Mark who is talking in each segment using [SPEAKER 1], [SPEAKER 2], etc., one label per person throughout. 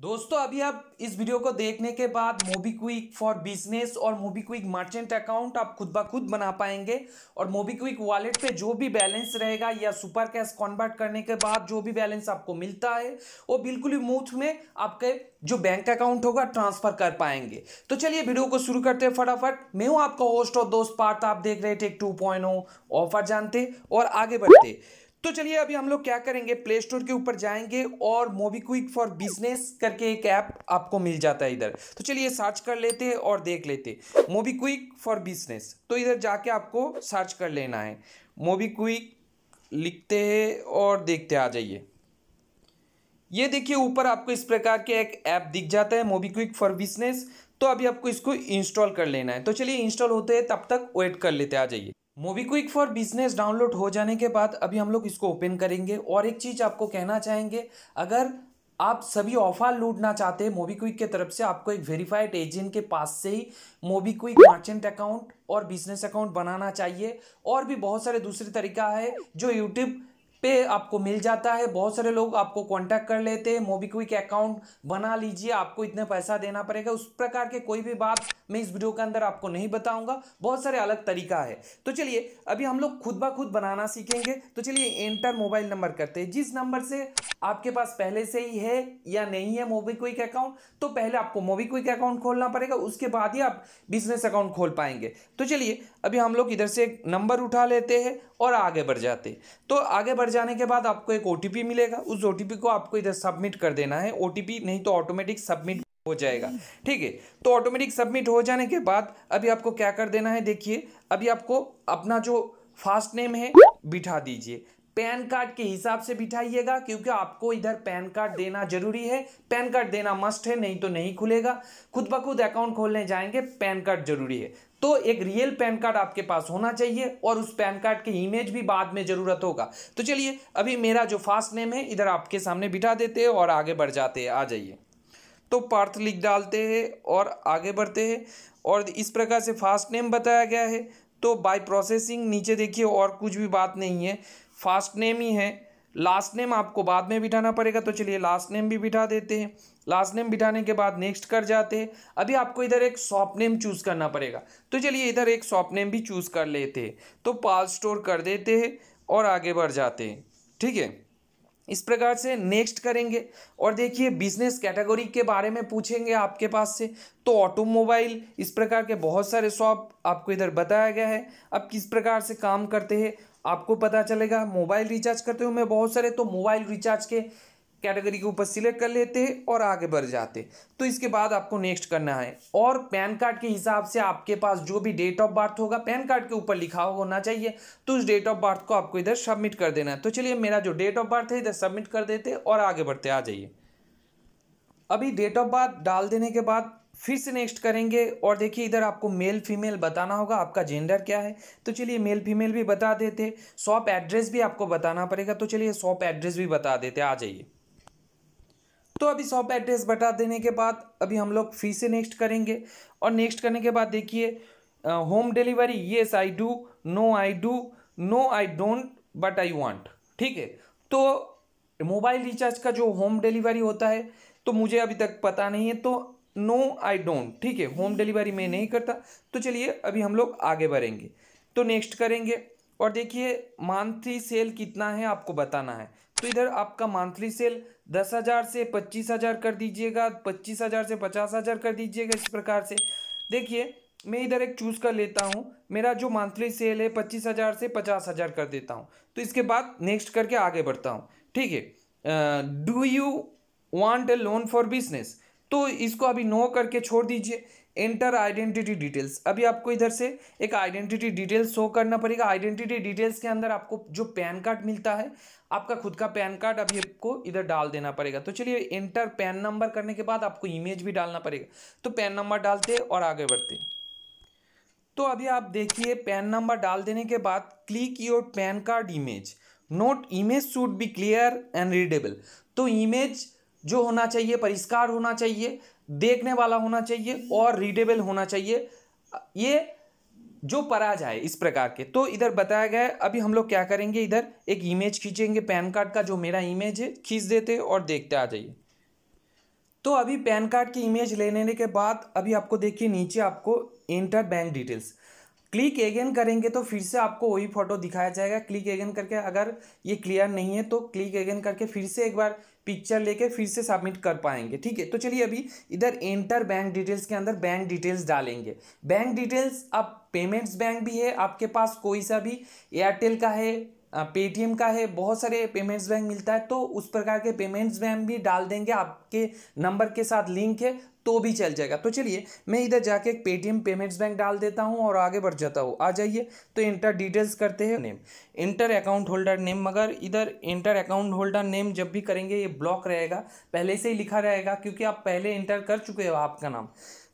[SPEAKER 1] दोस्तों अभी आप इस वीडियो को देखने के बाद मोबीक्विक फॉर बिजनेस और मोबीक्विक मर्चेंट अकाउंट आप खुद ब खुद बना पाएंगे और मोबीक्विक वॉलेट पे जो भी बैलेंस रहेगा या सुपर कैश कॉन्वर्ट करने के बाद जो भी बैलेंस आपको मिलता है वो बिल्कुल ही मूथ में आपके जो बैंक अकाउंट होगा ट्रांसफर कर पाएंगे तो चलिए वीडियो को शुरू करते हैं फटाफट मैं हूँ आपका होस्ट और दोस्त पार्थ आप देख रहे थे टू ऑफर oh, जानते और आगे बढ़ते तो चलिए अभी हम लोग क्या करेंगे प्ले स्टोर के ऊपर जाएंगे और मोबीक्विक फॉर बिजनेस करके एक ऐप आपको मिल जाता है इधर तो चलिए सर्च कर लेते हैं और देख लेते मोबीक्विक फॉर बिजनेस तो इधर जाके आपको सर्च कर लेना है मोबीक्विक लिखते हैं और देखते आ जाइए ये देखिए ऊपर आपको इस प्रकार के एक ऐप दिख जाता है मोबीक्विक फॉर बिजनेस तो अभी आपको इसको इंस्टॉल कर लेना है तो चलिए इंस्टॉल होते हैं तब तक वेट कर लेते आ जाइए मोबीक्विक फॉर बिजनेस डाउनलोड हो जाने के बाद अभी हम लोग इसको ओपन करेंगे और एक चीज़ आपको कहना चाहेंगे अगर आप सभी ऑफर लूटना चाहते हैं मोबीक्विक के तरफ से आपको एक वेरीफाइड एजेंट के पास से ही मोबीक्विक मर्चेंट अकाउंट और बिजनेस अकाउंट बनाना चाहिए और भी बहुत सारे दूसरे तरीका है जो यूट्यूब पे आपको मिल जाता है बहुत सारे लोग आपको कांटेक्ट कर लेते हैं मोबीक्विक अकाउंट बना लीजिए आपको इतने पैसा देना पड़ेगा उस प्रकार के कोई भी बात मैं इस वीडियो के अंदर आपको नहीं बताऊंगा बहुत सारे अलग तरीका है तो चलिए अभी हम लोग खुद ब खुद बनाना सीखेंगे तो चलिए एंटर मोबाइल नंबर करते हैं जिस नंबर से आपके पास पहले से ही है या नहीं है मोबीक्विक अकाउंट तो पहले आपको मोबीक्विक अकाउंट खोलना पड़ेगा उसके बाद ही आप बिजनेस अकाउंट खोल पाएंगे तो चलिए अभी हम लोग इधर से एक नंबर उठा लेते हैं और आगे बढ़ जाते तो आगे बढ़ पर जाने के बाद आपको एक ओ मिलेगा उस ओ को आपको इधर सबमिट कर देना है ओ नहीं तो ऑटोमेटिक सबमिट हो जाएगा ठीक है तो ऑटोमेटिक सबमिट हो जाने के बाद अभी आपको क्या कर देना है देखिए अभी आपको अपना जो फास्ट नेम है बिठा दीजिए पैन कार्ड के हिसाब से बिठाइएगा क्योंकि आपको इधर पैन कार्ड देना जरूरी है पैन कार्ड देना मस्ट है नहीं तो नहीं खुलेगा खुद ब खुद अकाउंट खोलने जाएंगे पैन कार्ड जरूरी है तो एक रियल पैन कार्ड आपके पास होना चाहिए और उस पैन कार्ड के इमेज भी बाद में ज़रूरत होगा तो चलिए अभी मेरा जो फास्ट नेम है इधर आपके सामने बिठा देते हैं और आगे बढ़ जाते हैं आ जाइए तो पार्थ लिख डालते हैं और आगे बढ़ते हैं और इस प्रकार से फास्ट नेम बताया गया है तो बाय प्रोसेसिंग नीचे देखिए और कुछ भी बात नहीं है फास्ट नेम ही है लास्ट नेम आपको बाद में बिठाना पड़ेगा तो चलिए लास्ट नेम भी बिठा देते हैं लास्ट नेम बिठाने के बाद नेक्स्ट कर जाते हैं अभी आपको इधर एक शॉप नेम चूज़ करना पड़ेगा तो चलिए इधर एक शॉप नेम भी चूज़ कर लेते हैं तो पाल स्टोर कर देते हैं और आगे बढ़ जाते हैं ठीक है इस प्रकार से नेक्स्ट करेंगे और देखिए बिजनेस कैटेगरी के बारे में पूछेंगे आपके पास से तो ऑटोमोबाइल इस प्रकार के बहुत सारे शॉप आपको इधर बताया गया है अब किस प्रकार से काम करते हैं आपको पता चलेगा मोबाइल रिचार्ज करते हुए बहुत सारे तो मोबाइल रिचार्ज के कैटेगरी के ऊपर सिलेक्ट कर लेते और आगे बढ़ जाते तो इसके बाद आपको नेक्स्ट करना है और पैन कार्ड के हिसाब से आपके पास जो भी डेट ऑफ बर्थ होगा पैन कार्ड के ऊपर लिखा होना चाहिए तो उस डेट ऑफ बर्थ को आपको इधर सबमिट कर देना है तो चलिए मेरा जो डेट ऑफ बर्थ है इधर सबमिट कर देते और आगे बढ़ते आ जाइए अभी डेट ऑफ बर्थ डाल देने के बाद फिर से नेक्स्ट करेंगे और देखिए इधर आपको मेल फीमेल बताना होगा आपका जेंडर क्या है तो चलिए मेल फीमेल भी बता देते शॉप एड्रेस भी आपको बताना पड़ेगा तो चलिए शॉप एड्रेस भी बता देते आ जाइए तो अभी शॉप एड्रेस बता देने के बाद अभी हम लोग फी से नेक्स्ट करेंगे और नेक्स्ट करने के बाद देखिए home delivery yes I do no I do no I don't but I want ठीक है तो मोबाइल रिचार्ज का जो होम डिलीवरी होता है तो मुझे अभी तक पता नहीं है तो नो आई डोंट ठीक है होम डिलीवरी मैं नहीं करता तो चलिए अभी हम लोग आगे बढ़ेंगे तो नेक्स्ट करेंगे और देखिए मंथली सेल कितना है आपको बताना है तो इधर आपका मंथली सेल दस हज़ार से पच्चीस हज़ार कर दीजिएगा पच्चीस हज़ार से पचास हज़ार कर दीजिएगा इस प्रकार से देखिए मैं इधर एक चूज़ कर लेता हूँ मेरा जो मंथली सेल है पच्चीस हज़ार से पचास हज़ार कर देता हूँ तो इसके बाद नेक्स्ट करके आगे बढ़ता हूँ ठीक है do you want a loan for business तो इसको अभी नो करके छोड़ दीजिए एंटर आइडेंटिटी डिटेल्स अभी आपको इधर से एक आइडेंटिटी डिटेल्स शो करना पड़ेगा आइडेंटिटी डिटेल्स के अंदर आपको जो पैन कार्ड मिलता है आपका खुद का पैन कार्ड अभी आपको इधर डाल देना पड़ेगा तो चलिए एंटर पैन नंबर करने के बाद आपको इमेज भी डालना पड़ेगा तो पैन नंबर डालते और आगे बढ़ते तो अभी आप देखिए पैन नंबर डाल देने के बाद click your PAN card image note image should be clear and readable तो इमेज जो होना चाहिए परिष्कार होना चाहिए देखने वाला होना चाहिए और रीडेबल होना चाहिए ये जो पराज जाए इस प्रकार के तो इधर बताया गया है अभी हम लोग क्या करेंगे इधर एक इमेज खींचेंगे पैन कार्ड का जो मेरा इमेज है खींच देते और देखते आ जाइए तो अभी पैन कार्ड की इमेज लेने के बाद अभी आपको देखिए नीचे आपको enter bank details click again करेंगे तो फिर से आपको वही फोटो दिखाया जाएगा क्लिक एगेन करके अगर ये क्लियर नहीं है तो क्लिक एगेन करके फिर से एक बार पिक्चर लेके फिर से सबमिट कर पाएंगे ठीक है तो चलिए अभी इधर एंटर बैंक डिटेल्स के अंदर बैंक डिटेल्स डालेंगे बैंक डिटेल्स अब पेमेंट्स बैंक भी है आपके पास कोई सा भी एयरटेल का है पेटीएम का है बहुत सारे पेमेंट्स बैंक मिलता है तो उस प्रकार के पेमेंट्स बैंक भी डाल देंगे आपके नंबर के साथ लिंक है तो भी चल जाएगा तो चलिए मैं इधर जाके एक पेटीएम पेमेंट्स बैंक डाल देता हूँ और आगे बढ़ जाता हूँ आ जाइए तो इंटर डिटेल्स करते हैं name enter account holder name मगर इधर इंटर अकाउंट होल्डर नेम जब भी करेंगे ये ब्लॉक रहेगा पहले से ही लिखा रहेगा क्योंकि आप पहले इंटर कर चुके हो आपका नाम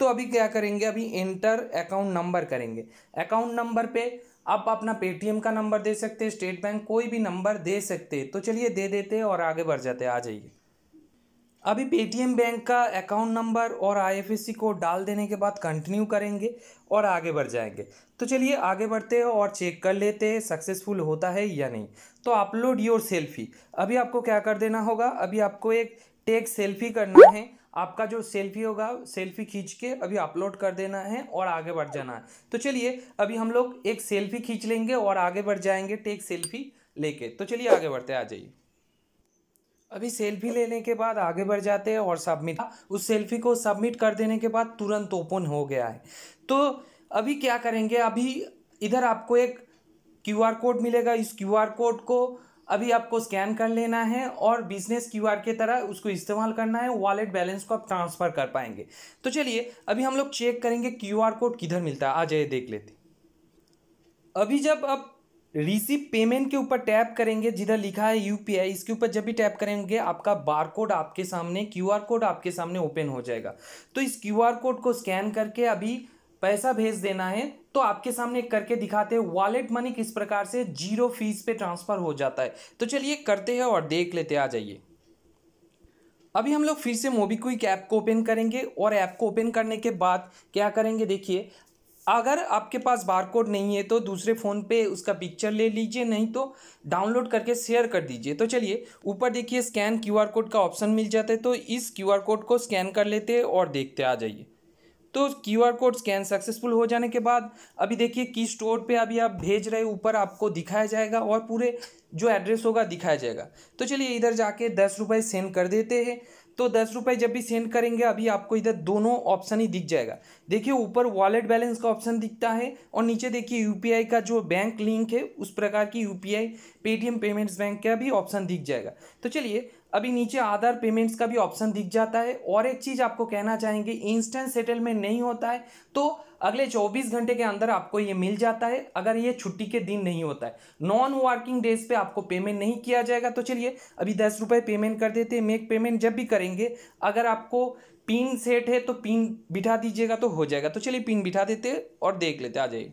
[SPEAKER 1] तो अभी क्या करेंगे अभी इंटर अकाउंट नंबर करेंगे अकाउंट नंबर पे आप अपना पेटीएम का नंबर दे सकते हैं स्टेट बैंक कोई भी नंबर दे सकते हैं तो चलिए दे देते हैं और आगे बढ़ जाते हैं आ जाइए अभी पेटीएम बैंक का अकाउंट नंबर और आईएफएससी कोड डाल देने के बाद कंटिन्यू करेंगे और आगे बढ़ जाएंगे तो चलिए आगे बढ़ते हैं और चेक कर लेते हैं सक्सेसफुल होता है या नहीं तो अपलोड योर सेल्फी अभी आपको क्या कर देना होगा अभी आपको एक टेक सेल्फी करना है आपका जो सेल्फी होगा सेल्फी खींच के अभी अपलोड कर देना है और आगे बढ़ जाना है तो चलिए अभी हम लोग एक सेल्फी खींच लेंगे और आगे बढ़ जाएंगे टेक सेल्फी लेके तो चलिए आगे बढ़ते आ जाइए अभी सेल्फी लेने के बाद आगे बढ़ जाते हैं और सबमिट हाँ, उस सेल्फी को सबमिट कर देने के बाद तुरंत ओपन हो गया है तो अभी क्या करेंगे अभी इधर आपको एक क्यू आर कोड मिलेगा इस क्यू आर कोड को अभी आपको स्कैन कर लेना है और बिजनेस क्यू आर के तरह उसको इस्तेमाल करना है वॉलेट बैलेंस को आप ट्रांसफ़र कर पाएंगे तो चलिए अभी हम लोग चेक करेंगे क्यू आर कोड किधर मिलता है आ जाइए देख लेते अभी जब आप रिसीव पेमेंट के ऊपर टैप करेंगे जिधर लिखा है यूपीआई इसके ऊपर जब भी टैप करेंगे आपका बारकोड आपके सामने क्यूआर कोड आपके सामने ओपन हो जाएगा तो इस क्यूआर कोड को स्कैन करके अभी पैसा भेज देना है तो आपके सामने करके दिखाते हैं वॉलेट मनी किस प्रकार से जीरो फीस पे ट्रांसफ़र हो जाता है तो चलिए करते हैं और देख लेते आ जाइए अभी हम लोग फिर से मोबीक्विक ऐप को ओपन करेंगे और ऐप को ओपन करने के बाद क्या करेंगे देखिए अगर आपके पास बारकोड नहीं है तो दूसरे फ़ोन पे उसका पिक्चर ले लीजिए नहीं तो डाउनलोड करके शेयर कर दीजिए तो चलिए ऊपर देखिए स्कैन क्यूआर कोड का ऑप्शन मिल जाता है तो इस क्यूआर कोड को स्कैन कर लेते हैं और देखते आ जाइए तो Q R code scan successful हो जाने के बाद अभी देखिए की स्टोर पर अभी आप भेज रहे ऊपर आपको दिखाया जाएगा और पूरे जो एड्रेस होगा दिखाया जाएगा तो चलिए इधर जाके दस रुपये सेंड कर देते हैं तो दस रुपये जब भी सेंड करेंगे अभी आपको इधर दोनों ऑप्शन ही दिख जाएगा देखिए ऊपर वॉलेट बैलेंस का ऑप्शन दिखता है और नीचे देखिए यूपीआई का जो बैंक लिंक है उस प्रकार की यूपीआई पेटीएम पेमेंट्स बैंक का भी ऑप्शन दिख जाएगा तो चलिए अभी नीचे आधार पेमेंट्स का भी ऑप्शन दिख जाता है और एक चीज़ आपको कहना चाहेंगे इंस्टेंट सेटलमेंट नहीं होता है तो अगले 24 घंटे के अंदर आपको ये मिल जाता है अगर ये छुट्टी के दिन नहीं होता है नॉन वर्किंग डेज पे आपको पेमेंट नहीं किया जाएगा तो चलिए अभी दस रुपये पेमेंट कर देते हैं मेक पेमेंट जब भी करेंगे अगर आपको पिन सेट है तो पिन बिठा दीजिएगा तो हो जाएगा तो चलिए पिन बिठा देते और देख लेते आ जाइए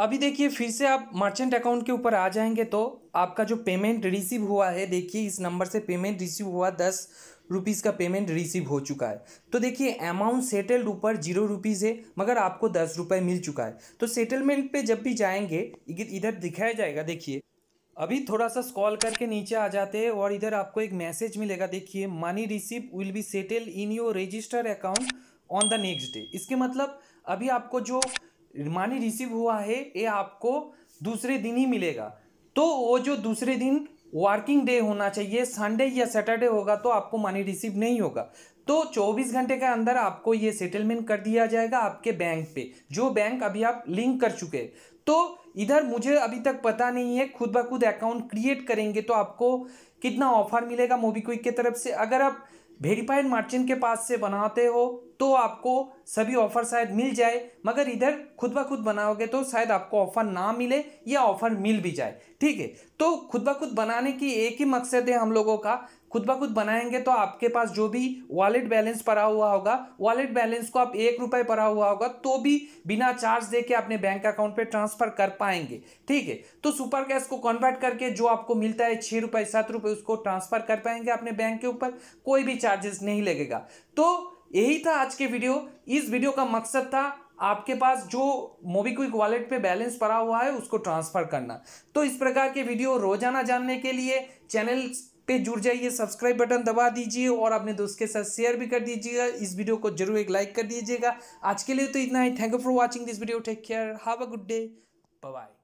[SPEAKER 1] अभी देखिए फिर से आप मर्चेंट अकाउंट के ऊपर आ जाएंगे तो आपका जो पेमेंट रिसीव हुआ है देखिए इस नंबर से पेमेंट रिसीव हुआ दस रुपीज़ का पेमेंट रिसीव हो चुका है तो देखिए अमाउंट सेटल्ड ऊपर जीरो रुपीज़ है मगर आपको दस रुपये मिल चुका है तो सेटलमेंट पे जब भी जाएंगे इधर दिखाया जाएगा देखिए अभी थोड़ा सा स्कॉल करके नीचे आ जाते हैं और इधर आपको एक मैसेज मिलेगा देखिए money receive will be settle in your register account on the next day इसके मतलब अभी आपको जो मनी रिसीव हुआ है ये आपको दूसरे दिन ही मिलेगा तो वो जो दूसरे दिन वर्किंग डे होना चाहिए संडे या सैटरडे होगा तो आपको मनी रिसीव नहीं होगा तो 24 घंटे के अंदर आपको ये सेटलमेंट कर दिया जाएगा आपके बैंक पे जो बैंक अभी आप लिंक कर चुके हैं तो इधर मुझे अभी तक पता नहीं है खुद ब खुद अकाउंट क्रिएट करेंगे तो आपको कितना ऑफर मिलेगा मोबीक्विक की तरफ से अगर आप वेरीफाइड मार्चिन के पास से बनाते हो तो आपको सभी ऑफर शायद मिल जाए मगर इधर खुद ब खुद बनाओगे तो शायद आपको ऑफर ना मिले या ऑफर मिल भी जाए ठीक है तो खुद ब खुद बनाने की एक ही मकसद है हम लोगों का खुद ब खुद बनाएंगे तो आपके पास जो भी वॉलेट बैलेंस पड़ा हुआ होगा वॉलेट बैलेंस को आप एक रुपये पड़ा हुआ होगा तो भी बिना चार्ज दे के अपने बैंक अकाउंट पे ट्रांसफर कर पाएंगे ठीक है तो सुपर कैश को कन्वर्ट करके जो आपको मिलता है छः रुपये सात रुपये उसको ट्रांसफर कर पाएंगे अपने बैंक के ऊपर कोई भी चार्जेस नहीं लगेगा तो यही था आज के वीडियो इस वीडियो का मकसद था आपके पास जो मोबीक्विक वॉलेट पे बैलेंस पड़ा हुआ है उसको ट्रांसफ़र करना तो इस प्रकार के वीडियो रोजाना जानने के लिए चैनल पे जुड़ जाइए सब्सक्राइब बटन दबा दीजिए और अपने दोस्त के साथ शेयर भी कर दीजिएगा इस वीडियो को जरूर एक लाइक कर दीजिएगा आज के लिए तो इतना ही thank you for watching this video take care have a good day bye